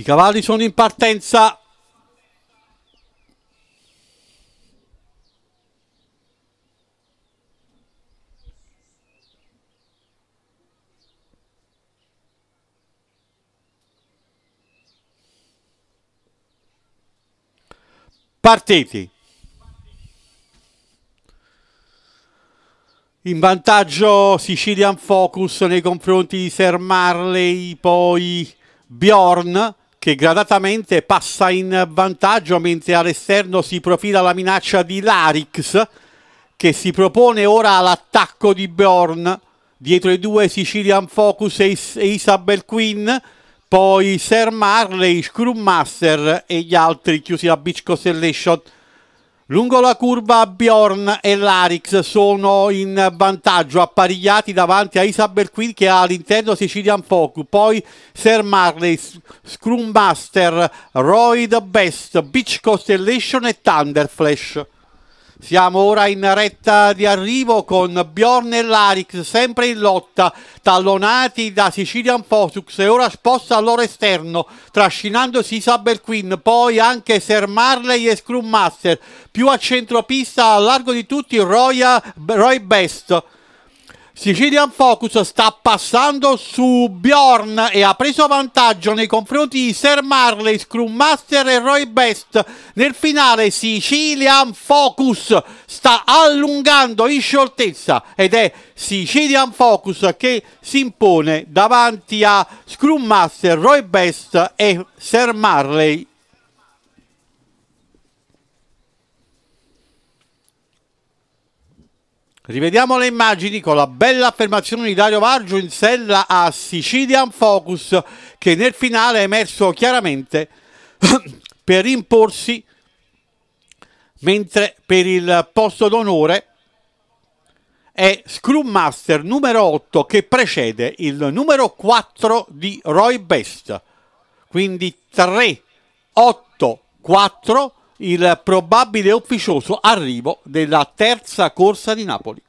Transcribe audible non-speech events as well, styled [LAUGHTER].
I cavalli sono in partenza. Partiti. In vantaggio Sicilian Focus nei confronti di Ser Marley, poi Bjorn che gradatamente passa in vantaggio mentre all'esterno si profila la minaccia di Larix che si propone ora all'attacco di Bjorn dietro i due Sicilian Focus e, Isabel Quinn poi Ser Marley, Scrum Master e gli altri chiusi da Beach Constellation Lungo la curva Bjorn e Larix sono in vantaggio, apparigliati davanti a Isabel Quinn che ha all'interno Sicilian Focus, poi Sir Marley, Scrum Master, Roy the Best, Beach Constellation e Thunder siamo ora in retta di arrivo con Bjorn e Larix sempre in lotta, tallonati da Sicilian Fosux e ora sposta al loro esterno, trascinandosi Isabel Quinn, poi anche Ser Marley e Scrum Master, più a centropista a largo di tutti Roy Best. Sicilian Focus sta passando su Bjorn e ha preso vantaggio nei confronti di Sir Marley, Scrum Master e Roy Best. Nel finale Sicilian Focus sta allungando in scioltezza ed è Sicilian Focus che si impone davanti a Scrum Master, Roy Best e Sir Marley Rivediamo le immagini con la bella affermazione di Dario Vargio in sella a Sicilian Focus che nel finale è emerso chiaramente [COUGHS] per imporsi mentre per il posto d'onore è Scrum Master numero 8 che precede il numero 4 di Roy Best quindi 3 8 4 il probabile ufficioso arrivo della terza corsa di Napoli.